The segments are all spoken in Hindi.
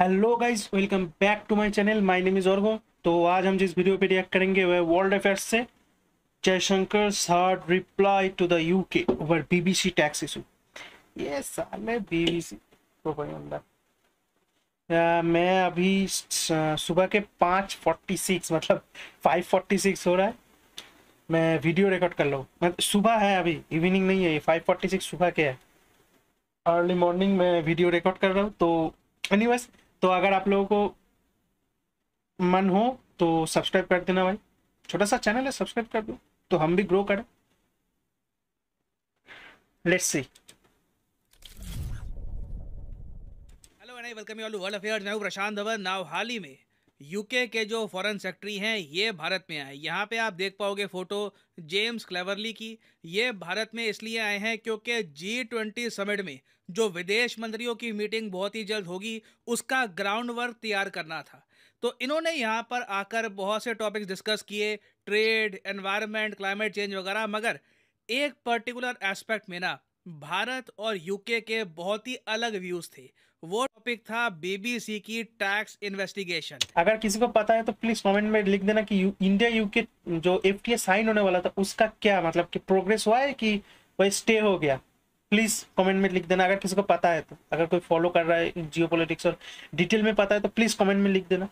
Hello guys welcome back to my channel my name is Orgo तो आज हम जिस वीडियो पे रिएक्ट करेंगे वह वर्ल्ड अफेयर्स से Jaishankar hard reply to the UK over BBC tax issue ये साले बीबीसी तो भाई अंदर मैं अभी सुबह के 5:46 मतलब 5:46 हो रहा है मैं वीडियो रिकॉर्ड कर लूँ मतलब सुबह है अभी इवनिंग नहीं है ये 5:46 सुबह के है अर्ली मॉर्निंग में वीडियो रिकॉर्ड कर रहा हूँ तो एनीवेज तो अगर आप लोगों को मन हो तो सब्सक्राइब कर देना भाई छोटा सा चैनल है सब्सक्राइब कर दो तो हम भी ग्रो करें let's see hello welcome you all world affairs now Prashant Dhawan now हाल ही में यूके के जो फॉरेन सेक्रेटरी हैं ये भारत में आए यहाँ पे आप देख पाओगे फोटो जेम्स क्लेवरली की ये भारत में इसलिए आए हैं क्योंकि जी ट्वेंटी समिट में जो विदेश मंत्रियों की मीटिंग बहुत ही जल्द होगी उसका ग्राउंड वर्क तैयार करना था तो इन्होंने यहाँ पर आकर बहुत से टॉपिक्स डिस्कस किए ट्रेड एनवायरमेंट क्लाइमेट चेंज वगैरह मगर एक पर्टिकुलर एस्पेक्ट में ना भारत और यूके के बहुत ही अलग व्यूज थे वो टॉपिक था बीबीसी की टैक्स इन्वेस्टिगेशन अगर किसी को पता है तो प्लीज कमेंट में लिख देना कि यू, इंडिया यूके जो एफटीए साइन होने वाला था उसका क्या मतलब कि प्रोग्रेस हुआ है कि वही स्टे हो गया प्लीज कमेंट में लिख देना अगर किसी को पता है तो अगर कोई फॉलो कर रहा है जियो और डिटेल में पता है तो प्लीज कॉमेंट में लिख देना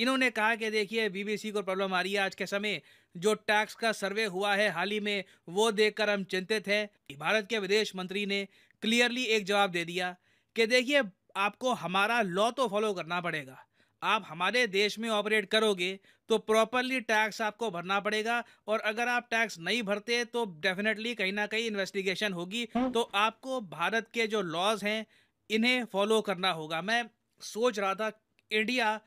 इन्होंने कहा कि देखिए बीबीसी को प्रॉब्लम आ रही है आज के समय जो टैक्स का सर्वे हुआ है हाल ही में वो देखकर हम चिंतित हैं भारत के विदेश मंत्री ने क्लियरली एक जवाब दे दिया कि देखिए आपको हमारा लॉ तो फॉलो करना पड़ेगा आप हमारे देश में ऑपरेट करोगे तो प्रॉपरली टैक्स आपको भरना पड़ेगा और अगर आप टैक्स नहीं भरते तो डेफिनेटली कहीं ना कहीं इन्वेस्टिगेशन होगी तो आपको भारत के जो लॉज हैं इन्हें फॉलो करना होगा मैं सोच रहा था इंडिया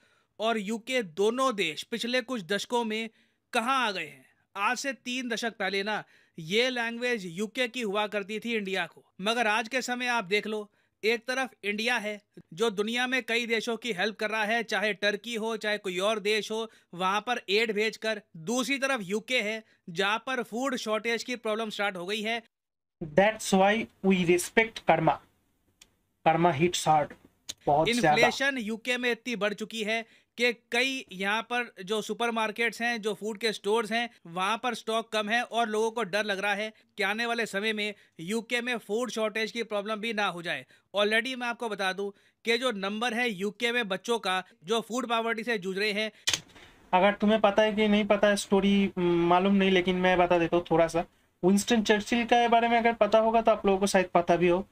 और यूके दोनों देश पिछले कुछ दशकों में कहाँ आ गए हैं आज से तीन दशक पहले ना ये लैंग्वेज यूके की हुआ करती थी इंडिया को मगर आज के समय आप देख लो एक तरफ इंडिया है जो दुनिया में कई देशों की हेल्प कर रहा है चाहे टर्की हो चाहे कोई और देश हो वहां पर एड भेजकर दूसरी तरफ यूके है जहां पर फूड शॉर्टेज की प्रॉब्लम स्टार्ट हो गई है that's why we respect karma karma hits hard inflation UK में इतनी बढ़ चुकी है कि कई यहाँ पर जो सुपरमार्केट्स हैं जो फूड के स्टोर्स हैं वहाँ पर स्टॉक कम है और लोगों को डर लग रहा है कि आने वाले समय में यूके में फूड शॉर्टेज की प्रॉब्लम भी ना हो जाए ऑलरेडी मैं आपको बता दूं कि जो नंबर है यूके में बच्चों का जो फूड पॉवर्टी से जूझ रहे हैं अगर तुम्हें पता है कि नहीं पता है स्टोरी मालूम नहीं लेकिन मैं बता देता हूँ थोड़ा सा विंस्टन चर्चिल के बारे में अगर पता होगा तो आप लोगों को शायद पता भी हो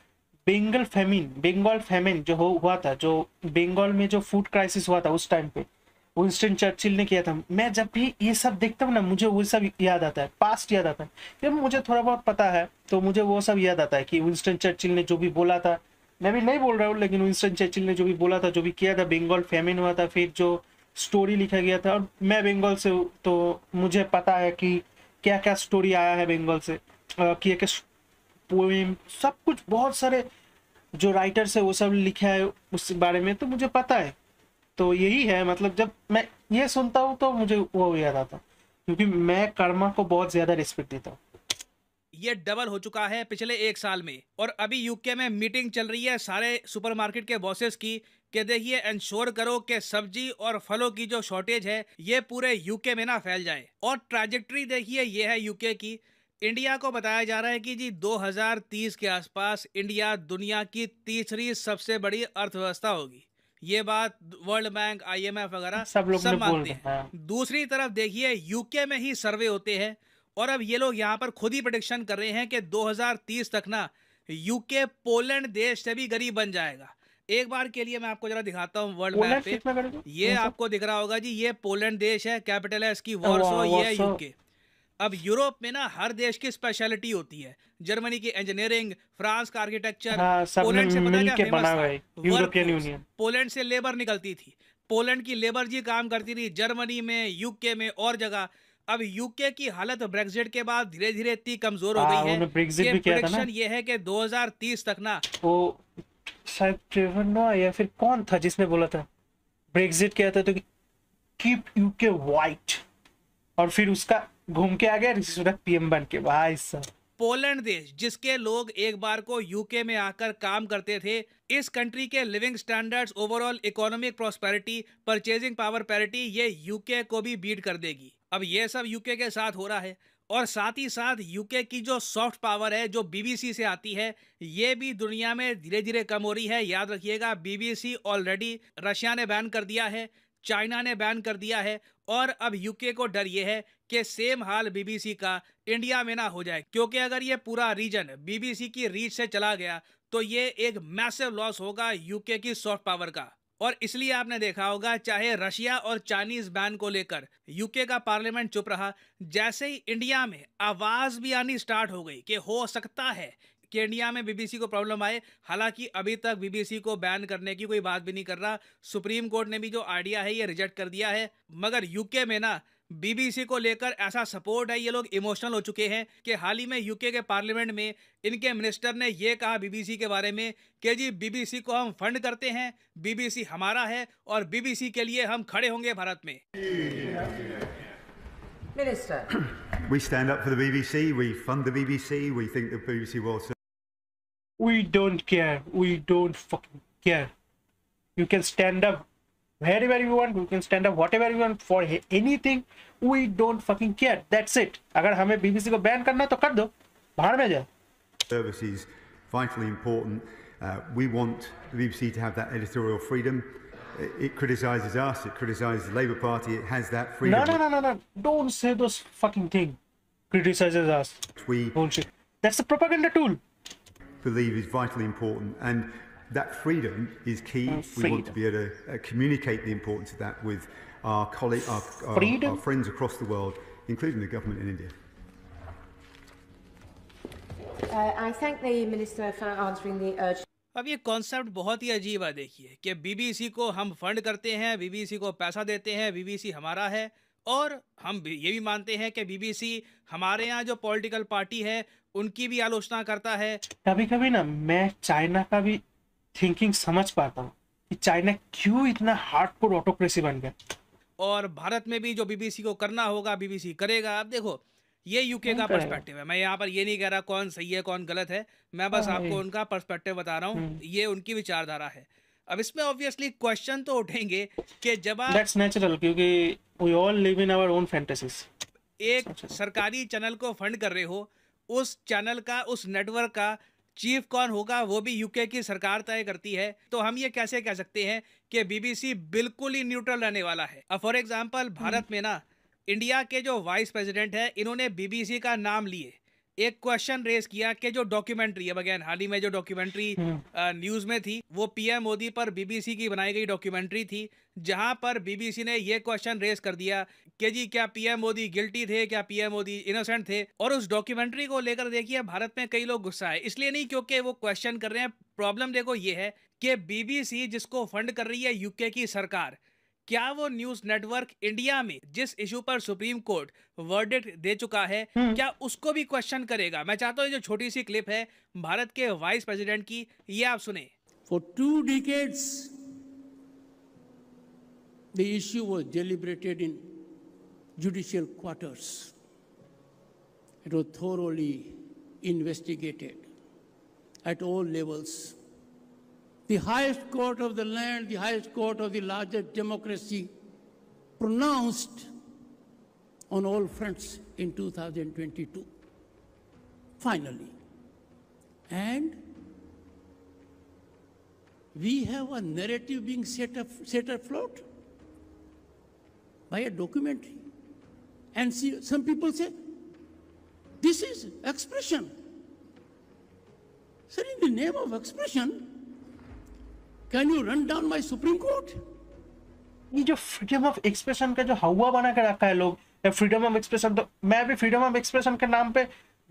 बेंगल फेमिन बेंगाल फेमिन जो हो हुआ था जो बेंगाल में जो फूड क्राइसिस हुआ था उस टाइम पे विंस्टन चर्चिल ने किया था मैं जब भी ये सब देखता हूँ ना मुझे वो सब याद आता है पास्ट याद आता है जब मुझे थोड़ा बहुत पता है तो मुझे वो सब याद आता है कि विंस्टन चर्चिल ने जो भी बोला था मैं भी नहीं बोल रहा हूँ लेकिन विंस्टन चर्चिल ने जो भी बोला था जो भी किया था बेंगाल फेमिन हुआ था फिर जो स्टोरी लिखा गया था और मैं बेंगाल से तो मुझे पता है कि क्या क्या स्टोरी आया है बेंगाल से क्या क्या पोइम सब कुछ बहुत सारे जो राइटर्स है वो सब लिखा है उस बारे में तो मुझे पता है तो यही है मतलब जब मैं ये सुनता हूँ तो मुझे वो याद आता क्योंकि मैं कर्मा को बहुत ज्यादा रिस्पेक्ट देता हूँ ये डबल हो चुका है पिछले एक साल में और अभी यूके में मीटिंग चल रही है सारे सुपरमार्केट के बॉसेस की कि देखिए इंश्योर करो कि सब्जी और फलों की जो शॉर्टेज है ये पूरे यूके में ना फैल जाए और ट्रैजेक्ट्री देखिए ये है यूके की इंडिया को बताया जा रहा है कि जी 2030 के आसपास इंडिया दुनिया की तीसरी सबसे बड़ी अर्थव्यवस्था होगी ये बात वर्ल्ड बैंक आईएमएफ वगैरह सब लोग सब मानते हैं दूसरी तरफ देखिए यूके में ही सर्वे होते हैं और अब ये लोग यहाँ पर खुद ही प्रडिक्शन कर रहे हैं कि 2030 तक ना यूके पोलैंड देश से भी गरीब बन जाएगा एक बार के लिए मैं आपको जरा दिखाता हूँ वर्ल्ड बैंक पे ये आपको दिख रहा होगा जी ये पोलैंड देश है कैपिटल है इसकी वॉर्सो ये यूके अब यूरोप में ना हर देश की स्पेशलिटी होती है जर्मनी की इंजीनियरिंग फ्रांस का आर्किटेक्चर पोलैंड हाँ, से पता क्या फेमस था पोलैंड से लेबर निकलती थी पोलैंड की लेबर जी काम करती थी जर्मनी में यूके में और जगह अब यूके की हालत ब्रेग्जिट के बाद धीरे धीरे इतनी कमजोर हो हाँ, गई है ये है ये है कि तीस तक ना वो ना या फिर कौन था जिसने बोला था ब्रेग्जिट क्या था तो कीप यूके वाइट और फिर उसका घूम के आ गया ऋषि सुनक पीएम बन के भाई साहब पोलैंड देश जिसके लोग एक बार को यूके में आकर काम करते थे इस कंट्री के living standards overall economic prosperity purchasing power parity ये यूके को भी बीट कर देगी अब ये सब यूके के साथ हो रहा है और साथ ही साथ यूके की जो सॉफ्ट पावर है जो बीबीसी से आती है ये भी दुनिया में धीरे धीरे कम हो रही है याद रखिएगा बीबीसी ऑलरेडी रशिया ने बैन कर दिया है चाइना ने बैन कर दिया है और अब यूके को डर ये है कि सेम हाल बीबीसी का इंडिया में ना हो जाए क्योंकि अगर ये पूरा रीजन बीबीसी की रीच से चला गया तो ये एक मैसिव लॉस होगा यूके की सॉफ्ट पावर का और इसलिए आपने देखा होगा चाहे रशिया और चाइनीज बैन को लेकर यूके का पार्लियामेंट चुप रहा जैसे ही इंडिया में आवाज भी आनी स्टार्ट हो गई कि हो सकता है केनिया में बीबीसी को प्रॉब्लम आए हालांकि अभी तक बीबीसी को बैन करने की कोई बात भी नहीं कर रहा सुप्रीम कोर्ट ने भी जो आइडिया है ये रिजेक्ट कर दिया है मगर यूके में ना बीबीसी को लेकर ऐसा सपोर्ट है ये लोग इमोशनल हो चुके हैं कि हाल ही में यूके के पार्लियामेंट में इनके मिनिस्टर ने ये कहा बीबीसी के बारे में कि जी बीबीसी को हम फंड करते हैं बीबीसी हमारा है और बीबीसी के लिए हम खड़े होंगे भारत में minister We stand up for the BBC, we fund the BBC, we think the BBC will We don't care. We don't fucking care. You can stand up wherever you want. You can stand up whatever you want for anything. We don't fucking care. That's it. अगर हमें BBC को ban करना तो कर do बाहर में जाओ. Services vitally important. Uh, we want the BBC to have that editorial freedom. It, criticises us. It criticises the Labour Party. It has that freedom. No, no, no, no, no. Don't say those fucking thing. Criticises us. We. Bullshit. That's a propaganda tool believe is vitally important. And that freedom is key. Freedom. We want to be able to uh, communicate the importance of that with our, colleague, our, our, our friends across the world, including the government in India. Uh, I thank the Minister for answering the अब ये कॉन्सेप्ट बहुत ही अजीब है देखिए कि बीबीसी को हम फंड करते हैं बीबीसी को पैसा देते हैं बीबीसी हमारा है और हम ये भी मानते हैं कि बीबीसी हमारे यहाँ जो पॉलिटिकल पार्टी है उनकी भी आलोचना करता है कभी कभी ना मैं चाइना का भी थिंकिंग समझ पाता हूँ कि चाइना क्यों इतना हार्डकोर ऑटोक्रेसी बन गया और भारत में भी जो बीबीसी को करना होगा बीबीसी करेगा आप देखो ये यूके का पर्सपेक्टिव है मैं यहाँ पर ये नहीं कह रहा कौन सही है कौन गलत है मैं बस हाँ, आपको उनका पर्सपेक्टिव बता रहा हूँ हम्म। ये उनकी विचारधारा है अब इसमें ऑब्वियसली क्वेश्चन तो उठेंगे कि जब आप दैट्स नेचुरल क्योंकि we all live in our own fantasies एक सरकारी चैनल को फंड कर रहे हो उस चैनल का उस नेटवर्क का चीफ कौन होगा वो भी यूके की सरकार तय करती है तो हम ये कैसे कह सकते हैं कि बीबीसी बिल्कुल ही न्यूट्रल रहने वाला है अब फॉर एग्जाम्पल भारत हम्म। में ना इंडिया के जो वाइस प्रेसिडेंट है इन्होंने बीबीसी का नाम लिए एक क्वेश्चन रेस किया कि जो डॉक्यूमेंट्री है बगैन हाल ही में जो डॉक्यूमेंट्री हम्म। न्यूज में थी वो पीएम मोदी पर बीबीसी की बनाई गई डॉक्यूमेंट्री थी जहां पर बीबीसी ने ये क्वेश्चन रेस कर दिया कि जी क्या पीएम मोदी गिल्टी थे क्या पीएम मोदी इनोसेंट थे और उस डॉक्यूमेंट्री को लेकर देखिए भारत में कई लोग गुस्सा है इसलिए नहीं क्योंकि वो क्वेश्चन कर रहे हैं प्रॉब्लम देखो ये है कि बीबीसी जिसको फंड कर रही है यूके की सरकार क्या वो न्यूज नेटवर्क इंडिया में जिस इशू पर सुप्रीम कोर्ट वर्डिक्ट दे चुका है हम्म। क्या उसको भी क्वेश्चन करेगा मैं चाहता हूँ जो छोटी सी क्लिप है भारत के वाइस प्रेसिडेंट की ये आप सुने for two decades the issue was deliberated in judicial quarters it was thoroughly investigated at all levels the highest court of the land, the highest court of the largest democracy, pronounced on all fronts in 2022, finally. And we have a narrative being set, up, set afloat by a documentary. And see, some people say, this is expression. Sir, in the name of expression, can you run down my supreme court ये जो फ्रीडम ऑफ एक्सप्रेशन का जो हवा बना के रखा है लोग फ्रीडम ऑफ एक्सप्रेशन तो मैं भी फ्रीडम ऑफ एक्सप्रेशन के नाम पे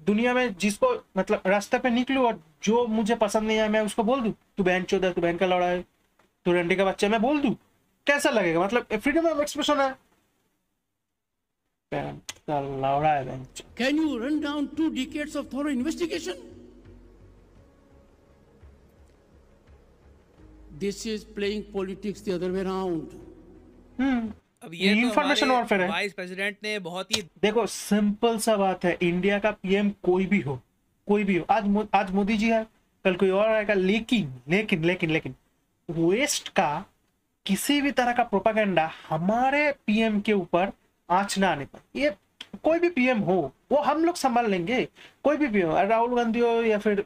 दुनिया में जिसको मतलब रास्ते पे निकलू और जो मुझे पसंद नहीं आया मैं उसको बोल दू तू बहन चौदह तू बहन का लड़ा है तू रंडी का बच्चा मैं बोल दू कैसा लगेगा मतलब फ्रीडम ऑफ एक्सप्रेशन है can you run down two decades of thorough investigation this is playing politics the other way around अब ये इंफॉर्मेशन तो वॉरफेयर है वाइस प्रेसिडेंट ने बहुत ही देखो सिंपल सा बात है इंडिया का पीएम कोई भी हो कोई भी हो आज आज मोदी जी है कल कोई और आएगा लेकिन लेकिन लेकिन लेकिन वेस्ट का किसी भी तरह का प्रोपागेंडा हमारे पीएम के ऊपर आँच ना आने पर ये कोई भी पीएम हो वो हम लोग संभाल लेंगे कोई भी पीएम राहुल गांधी हो या फिर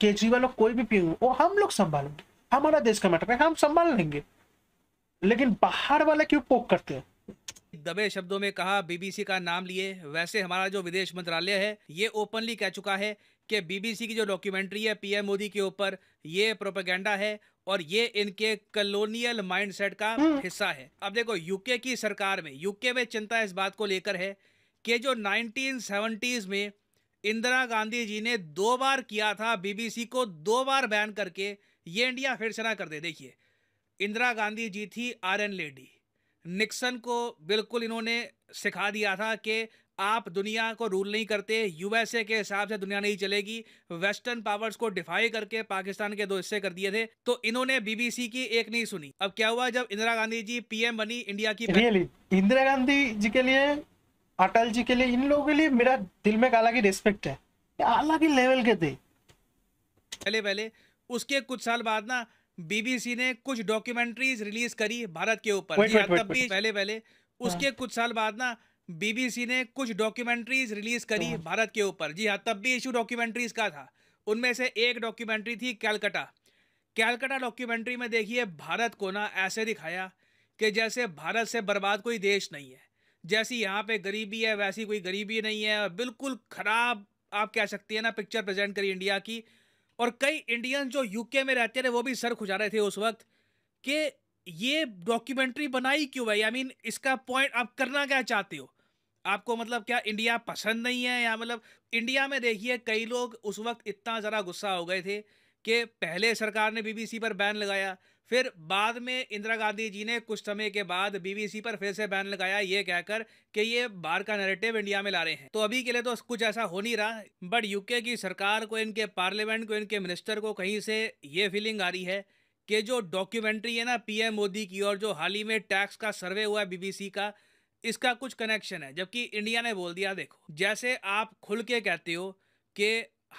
केजरीवाल हो कोई भी पीएम हो वो हम लोग संभालेंगे हमारा देश का मैटर है हम संभाल लेंगे लेकिन बाहर वाले क्यों पोक करते हैं दबे शब्दों में कहा बीबीसी का नाम लिए वैसे हमारा जो विदेश मंत्रालय है ये ओपनली कह चुका है कि बीबीसी की जो डॉक्यूमेंट्री है पीएम मोदी के ऊपर ये प्रोपेगेंडा है और ये इनके कलोनियल माइंडसेट का हम्म। हिस्सा है अब देखो यूके की सरकार में यूके में चिंता इस बात को लेकर है कि जो 1970s में इंदिरा गांधी जी ने दो बार किया था बीबीसी को दो बार बैन करके ये इंडिया ना कर दे देखिए इंदिरा गांधी जी थी एन लेडी निक्सन को बिल्कुल इन्होंने सिखा दिया था कि आप दुनिया को रूल नहीं करते यूएसए के हिसाब से दुनिया नहीं चलेगी वेस्टर्न पावर्स को डिफाई करके पाकिस्तान के दो हिस्से कर दिए थे तो इन्होंने बीबीसी की एक नहीं सुनी अब क्या हुआ जब इंदिरा गांधी जी पीएम बनी इंडिया की रियली इंदिरा गांधी जी के लिए अटल जी के लिए इन लोगों के लिए मेरा दिल में अलग ही रेस्पेक्ट है अलग ही लेवल के थे पहले पहले उसके कुछ साल बाद ना बीबीसी ने कुछ डॉक्यूमेंट्रीज रिलीज करी भारत के ऊपर हाँ, तब भी पहले पहले हाँ। उसके कुछ साल बाद ना बीबीसी ने कुछ डॉक्यूमेंट्रीज रिलीज करी हाँ। भारत के ऊपर जी हाँ तब भी इशू डॉक्यूमेंट्रीज का था उनमें से एक डॉक्यूमेंट्री थी कैलकटा कैलकटा डॉक्यूमेंट्री में देखिए भारत को ना ऐसे दिखाया कि जैसे भारत से बर्बाद कोई देश नहीं है जैसी यहाँ पे गरीबी है वैसी कोई गरीबी नहीं है बिल्कुल ख़राब आप कह सकती है ना पिक्चर प्रेजेंट करी इंडिया की और कई इंडियन जो यूके में रहते थे वो भी सर खुजा रहे थे उस वक्त कि ये डॉक्यूमेंट्री बनाई क्यों भाई आई मीन इसका पॉइंट आप करना क्या चाहते हो आपको मतलब क्या इंडिया पसंद नहीं है या मतलब इंडिया में देखिए कई लोग उस वक्त इतना ज़रा गुस्सा हो गए थे कि पहले सरकार ने बीबीसी पर बैन लगाया फिर बाद में इंदिरा गांधी जी ने कुछ समय के बाद बीबीसी पर फिर से बैन लगाया ये कहकर कि ये बाहर का नैरेटिव इंडिया में ला रहे हैं तो अभी के लिए तो कुछ ऐसा हो नहीं रहा बट यूके की सरकार को इनके पार्लियामेंट को इनके मिनिस्टर को कहीं से ये फीलिंग आ रही है कि जो डॉक्यूमेंट्री है ना पीएम मोदी की और जो हाल ही में टैक्स का सर्वे हुआ है बीबीसी का इसका कुछ कनेक्शन है जबकि इंडिया ने बोल दिया देखो जैसे आप खुल के कहते हो कि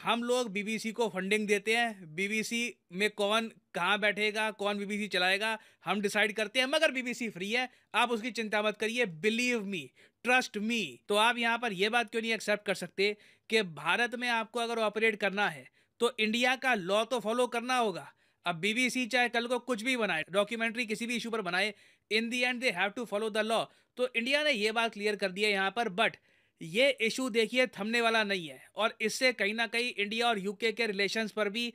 हम लोग बीबीसी को फंडिंग देते हैं बीबीसी में कौन कहाँ बैठेगा कौन बीबीसी चलाएगा हम डिसाइड करते हैं मगर बीबीसी फ्री है आप उसकी चिंता मत करिए बिलीव मी ट्रस्ट मी तो आप यहाँ पर यह बात क्यों नहीं एक्सेप्ट कर सकते कि भारत में आपको अगर ऑपरेट करना है तो इंडिया का लॉ तो फॉलो करना होगा अब बीबीसी चाहे कल को कुछ भी बनाए डॉक्यूमेंट्री किसी भी इशू पर बनाए इन तो the end they have to follow the law तो इंडिया ने यह बात क्लियर कर दिया यहाँ पर बट ये इशू देखिए थमने वाला नहीं है और इससे कहीं ना कहीं इंडिया और यूके के रिलेशंस पर भी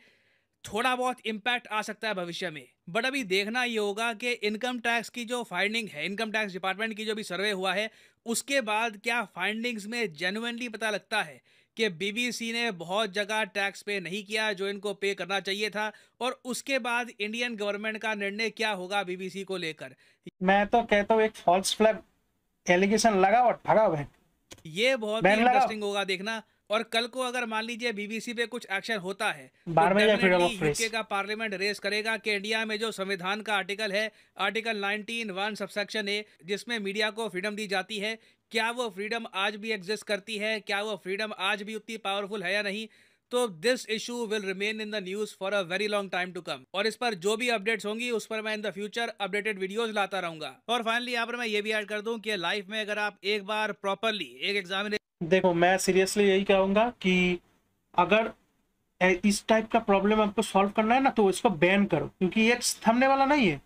थोड़ा बहुत इम्पैक्ट आ सकता है भविष्य में बट अभी देखना ये होगा कि इनकम टैक्स की जो फाइंडिंग है इनकम टैक्स डिपार्टमेंट की जो भी सर्वे हुआ है उसके बाद क्या फाइंडिंग्स में जेनुनली पता लगता है कि बीबीसी ने बहुत जगह टैक्स पे नहीं किया जो इनको पे करना चाहिए था और उसके बाद इंडियन गवर्नमेंट का निर्णय क्या होगा बीबीसी को लेकर मैं तो कहता हूँ एक फॉल्स फ्लैग एलिगेशन लगा और भगा भाई ये बहुत इंटरेस्टिंग होगा देखना और कल को अगर मान लीजिए बीबीसी पे कुछ एक्शन होता है तो का पार्लियामेंट रेस करेगा कि इंडिया में जो संविधान का आर्टिकल है आर्टिकल 19 वन सबसेक्शन ए जिसमें मीडिया को फ्रीडम दी जाती है क्या वो फ्रीडम आज भी एग्जिस्ट करती है क्या वो फ्रीडम आज भी उतनी पावरफुल है या नहीं तो this issue will remain in the news for a very long time to come और इस पर जो भी अपडेट्स होंगी उस पर मैं in the future updated videos लाता रहूंगा और फाइनली यहाँ पर मैं ये भी ऐड कर दूं कि लाइफ में अगर आप एक बार प्रॉपरली एक एग्जामिनेशन देखो मैं सीरियसली यही कहूंगा कि अगर इस टाइप का प्रॉब्लम आपको सॉल्व करना है ना तो इसको बैन करो क्योंकि ये थमने वाला नहीं है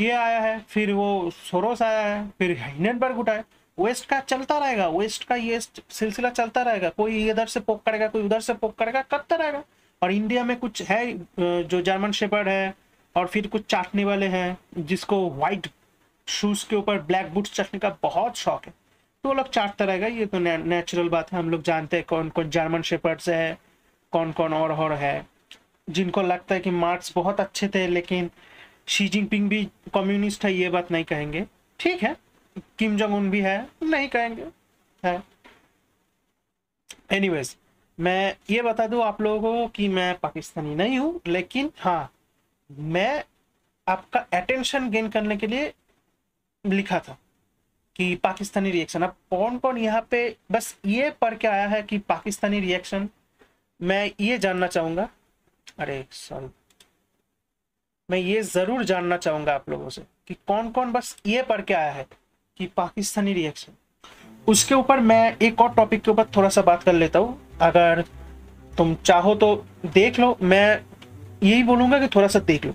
ये आया है फिर वो सोरोस आया है फिर हाइनेटबर्ग उठाया वेस्ट का चलता रहेगा वेस्ट का ये सिलसिला चलता रहेगा कोई इधर से पोक करेगा कोई उधर से पोक करेगा करता रहेगा और इंडिया में कुछ है जो जर्मन शेपर्ड है और फिर कुछ चाटने वाले हैं जिसको वाइट शूज़ के ऊपर ब्लैक बूट्स चाटने का बहुत शौक है तो वो लोग चाटता रहेगा ये तो नेचुरल बात है हम लोग जानते हैं कौन कौन जर्मन शेपर्ड्स है कौन कौन और और है जिनको लगता है कि मार्क्स बहुत अच्छे थे लेकिन शी जिनपिंग भी कम्युनिस्ट है ये बात नहीं कहेंगे ठीक है किम जोंग उन भी है नहीं कहेंगे है एनीवेज मैं ये बता दूं आप लोगों को कि मैं पाकिस्तानी नहीं हूं लेकिन हाँ मैं आपका अटेंशन गेन करने के लिए लिखा था कि पाकिस्तानी रिएक्शन अब कौन कौन यहाँ पे बस ये पढ़ के आया है कि पाकिस्तानी रिएक्शन मैं ये जानना चाहूंगा अरे सॉरी मैं ये ज़रूर जानना चाहूंगा आप लोगों से कि कौन कौन बस ये पढ़ के आया है कि पाकिस्तानी रिएक्शन उसके ऊपर मैं एक और टॉपिक के ऊपर थोड़ा सा बात कर लेता हूँ अगर तुम चाहो तो देख लो मैं यही बोलूंगा कि थोड़ा सा देख लो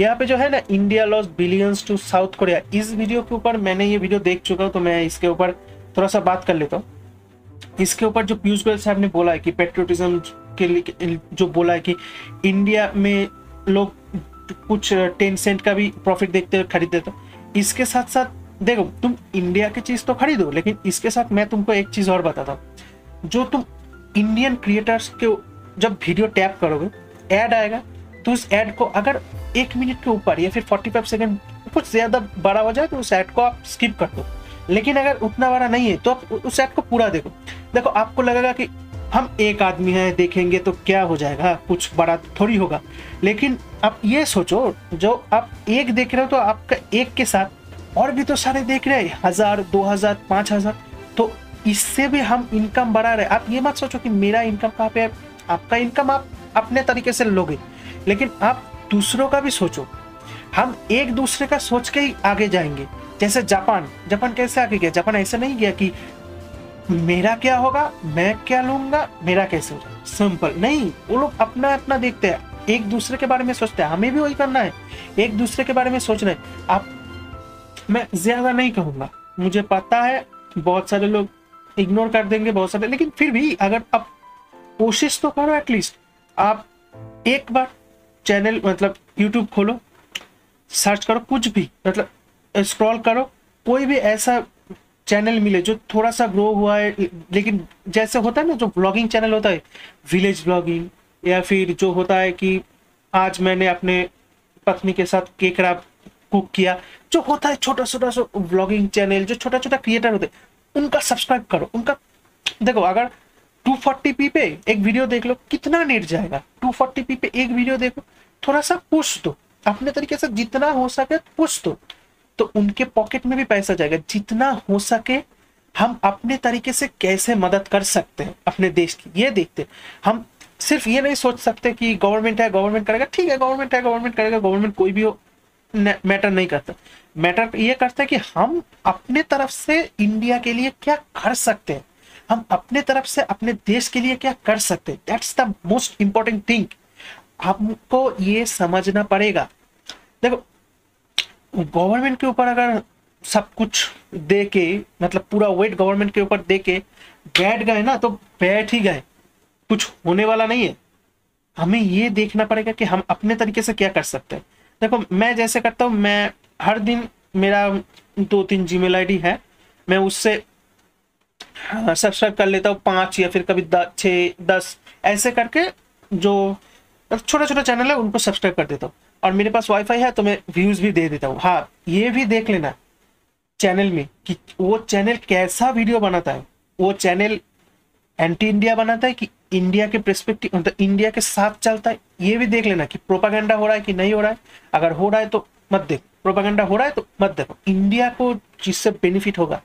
यहाँ पे जो है ना India loss billions to South Korea इस वीडियो के ऊपर मैंने ये वीडियो देख चुका हूँ तो मैं इसके ऊपर थोड़ा सा बात कर लेता हूँ इसके ऊपर जो पीयूष गोयल साहब ने बोला है कि पेट्रोटिज्म के लिए जो बोला है कि इंडिया में लोग कुछ टेन सेंट का भी प्रॉफिट देखते हुए खरीद देते तो इसके साथ साथ देखो तुम इंडिया की चीज तो खरीदो लेकिन इसके साथ मैं तुमको एक चीज और बताता हूँ जो तुम इंडियन क्रिएटर्स के जब वीडियो टैप करोगे ऐड आएगा तो उस ऐड को अगर एक मिनट के ऊपर या फिर 45 सेकंड कुछ ज़्यादा बड़ा हो जाए तो उस ऐड को आप स्किप कर दो लेकिन अगर उतना बड़ा नहीं है तो आप उस ऐड को पूरा देखो देखो आपको लगेगा कि हम एक आदमी हैं देखेंगे तो क्या हो जाएगा कुछ बड़ा थोड़ी होगा लेकिन आप ये सोचो जो आप एक देख रहे हो तो आपका एक के साथ और भी तो सारे देख रहे हैं हजार दो हजार पाँच हजार तो इससे भी हम इनकम बढ़ा रहे आप ये मत सोचो कि मेरा इनकम कहाँ पे है आपका इनकम आप अपने तरीके से लोगे लेकिन आप दूसरों का भी सोचो हम एक दूसरे का सोच के ही आगे जाएंगे जैसे जापान जापान कैसे आगे गया जापान ऐसा नहीं गया कि मेरा क्या होगा मैं क्या लूंगा मेरा कैसे होगा सिंपल नहीं वो लोग अपना अपना देखते हैं एक दूसरे के बारे में सोचते हैं हमें भी वही करना है एक दूसरे के बारे में सोचना है आप मैं ज़्यादा नहीं कहूँगा मुझे पता है बहुत सारे लोग इग्नोर कर देंगे बहुत सारे लेकिन फिर भी अगर आप कोशिश तो करो एटलीस्ट आप एक बार चैनल मतलब यूट्यूब खोलो सर्च करो कुछ भी मतलब स्क्रॉल करो कोई भी ऐसा चैनल मिले जो थोड़ा सा ग्रो हुआ है लेकिन जैसे होता है ना जो ब्लॉगिंग चैनल होता है विलेज ब्लॉगिंग या फिर जो होता है कि आज मैंने अपने पत्नी के साथ केकड़ा कुक किया जो होता है छोटा छोटा सो व्लॉगिंग चैनल जो छोटा छोटा क्रिएटर होते उनका सब्सक्राइब करो उनका देखो अगर 240p पे एक वीडियो देख लो कितना नेट जाएगा 240p पे एक वीडियो देखो थोड़ा सा पुश दो अपने तरीके से जितना हो सके पुश दो तो उनके पॉकेट में भी पैसा जाएगा जितना हो सके हम अपने तरीके से कैसे मदद कर सकते हैं अपने देश की ये देखते हम सिर्फ ये नहीं सोच सकते कि गवर्नमेंट है गवर्नमेंट करेगा ठीक है गवर्नमेंट है गवर्नमेंट करेगा गवर्नमेंट कोई भी हो मैटर नहीं करता मैटर ये करता है कि हम अपने तरफ से इंडिया के लिए क्या कर सकते हैं हम अपने तरफ से अपने देश के लिए क्या कर सकते हैं that's the most important thing हमको ये समझना पड़ेगा देखो गवर्नमेंट के ऊपर अगर सब कुछ दे के मतलब पूरा वेट गवर्नमेंट के ऊपर दे के बैठ गए ना तो बैठ ही गए कुछ होने वाला नहीं है हमें ये देखना पड़ेगा कि हम अपने तरीके से क्या कर सकते हैं देखो मैं जैसे करता हूँ मैं हर दिन मेरा दो तीन जी मेल है मैं उससे सब्सक्राइब हाँ, कर लेता हूँ पाँच या फिर कभी छः दस ऐसे करके जो छोटा छोटा चैनल है उनको सब्सक्राइब कर देता हूँ और मेरे पास वाईफाई है तो मैं व्यूज़ भी दे देता हूँ हाँ ये भी देख लेना चैनल में कि वो चैनल कैसा वीडियो बनाता है वो चैनल एंटी इंडिया बनाता है कि इंडिया के प्रस्पेक्टिव मतलब इंडिया के साथ चलता है ये भी देख लेना कि प्रोपागेंडा हो रहा है कि नहीं हो रहा है अगर हो रहा है तो मत देख प्रोपागेंडा हो रहा है तो मत देखो इंडिया को जिससे बेनिफिट होगा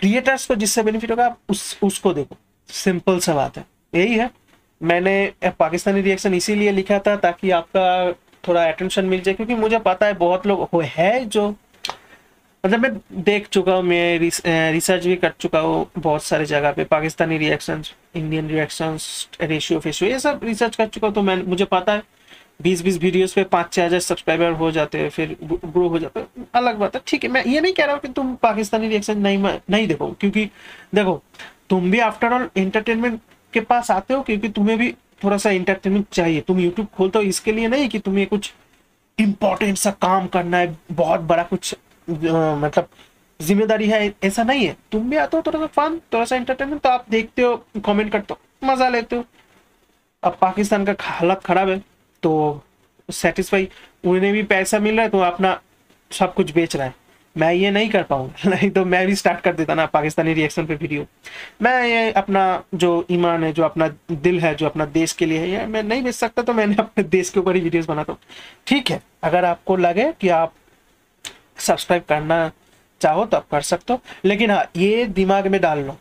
क्रिएटर्स को जिससे बेनिफिट होगा उस उसको देखो सिंपल सा बात है यही है मैंने पाकिस्तानी रिएक्शन इसीलिए लिखा था ताकि आपका थोड़ा अटेंशन मिल जाए क्योंकि मुझे पता है बहुत लोग है जो मतलब मैं देख चुका हूँ मैं रिसर्च भी कर चुका हूँ बहुत सारे जगह पे Pakistani reactions Indian reactions ratio फेशियो ये सब रिसर्च कर चुका हूँ तो मैं मुझे पता है बीस बीस वीडियोस पे पाँच छः हज़ार सब्सक्राइबर हो जाते हैं फिर ग्रो हो जाते अलग बात है ठीक है मैं ये नहीं कह रहा हूँ कि तुम पाकिस्तानी रिएक्शन नहीं नहीं देखो क्योंकि देखो तुम भी आफ्टर ऑल एंटरटेनमेंट के पास आते हो क्योंकि तुम्हें भी थोड़ा सा इंटरटेनमेंट चाहिए तुम यूट्यूब खोलते हो इसके लिए नहीं कि तुम्हें कुछ इम्पोर्टेंट सा काम करना है बहुत बड़ा कुछ मतलब जिम्मेदारी है ऐसा नहीं है तुम भी आते हो थोड़ा सा फन थोड़ा सा इंटरटेनमेंट तो आप देखते हो कमेंट करते हो मजा लेते हो अब पाकिस्तान का हालत खराब है तो सेटिस्फाई उन्हें भी पैसा मिल रहा है तो अपना सब कुछ बेच रहा है मैं ये नहीं कर पाऊंगा नहीं तो मैं भी स्टार्ट कर देता ना पाकिस्तानी रिएक्शन पे वीडियो मैं ये अपना जो ईमान है जो अपना दिल है जो अपना देश के लिए है ये मैं नहीं बेच सकता तो मैंने अपने देश के ऊपर ही वीडियोस बनाता हूँ ठीक है अगर आपको लगे कि आप सब्सक्राइब करना चाहो तो आप कर सकते हो लेकिन हाँ ये दिमाग में डाल लो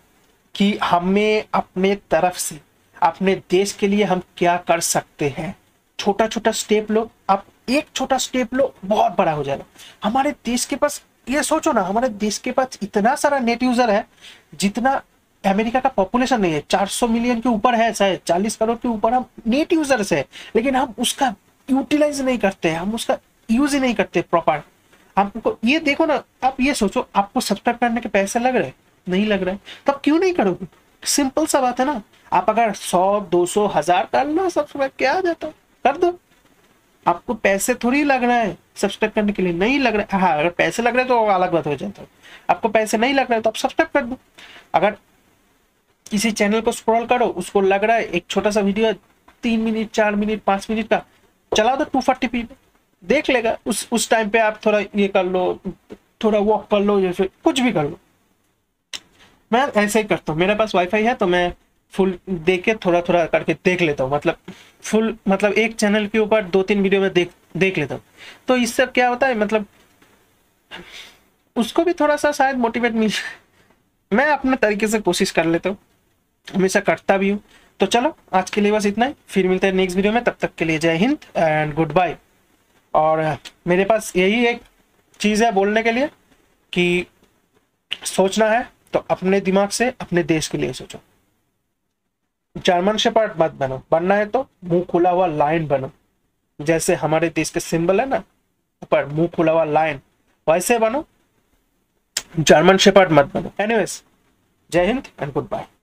कि हमें अपने तरफ से अपने देश के लिए हम क्या कर सकते हैं छोटा छोटा स्टेप लो आप एक छोटा स्टेप लो बहुत बड़ा हो जाएगा हमारे देश के पास ये सोचो ना हमारे देश के पास इतना सारा नेट यूजर है जितना अमेरिका का पॉपुलेशन नहीं है 400 मिलियन के ऊपर है शायद 40 करोड़ के ऊपर हम नेट यूजर्स है लेकिन हम उसका यूटिलाइज नहीं करते हैं हम उसका यूज ही नहीं करते प्रॉपर आपको ये देखो ना आप ये सोचो आपको सब्सक्राइब करने के पैसे लग रहे नहीं लग रहे तो आप क्यों नहीं करोगे सिंपल सा बात है ना आप अगर सौ दो सौ हजार कर लो सब्सक्राइब क्या आ जाता कर दो आपको पैसे थोड़ी लग रहा है सब्सक्राइब करने के लिए नहीं लग रहा है हाँ अगर पैसे लग रहे तो अलग बात हो जाता है आपको पैसे नहीं लग रहे तो आप सब्सक्राइब कर दो अगर किसी चैनल को स्क्रॉल करो उसको लग रहा है एक छोटा सा वीडियो है तीन मिनट चार मिनट पांच मिनट का चला दो टू फोर्टी पी देख लेगा उस उस टाइम पे आप थोड़ा ये कर लो थोड़ा वॉक कर लो या फिर कुछ भी कर लो मैं ऐसे ही करता हूँ मेरे पास वाईफाई है तो मैं फुल देख के थोड़ा थोड़ा करके देख लेता हूँ मतलब फुल मतलब एक चैनल के ऊपर दो तीन वीडियो में देख देख लेता हूँ तो इससे क्या होता है मतलब उसको भी थोड़ा सा शायद मोटिवेट मिल मैं अपने तरीके से कोशिश कर लेता हूँ हमेशा करता भी हूँ तो चलो आज के लिए बस इतना ही फिर मिलते हैं नेक्स्ट वीडियो में तब तक के लिए जय हिंद एंड गुड बाय और मेरे पास यही एक चीज़ है बोलने के लिए कि सोचना है तो अपने दिमाग से अपने देश के लिए सोचो जर्मन शेपर्ड मत बनो बनना है तो मुंह खुला हुआ लाइन बनो जैसे हमारे देश के सिंबल है ना ऊपर मुंह खुला हुआ लाइन वैसे बनो जर्मन शेपर्ड मत बनो एनीवेज जय हिंद एंड गुड बाय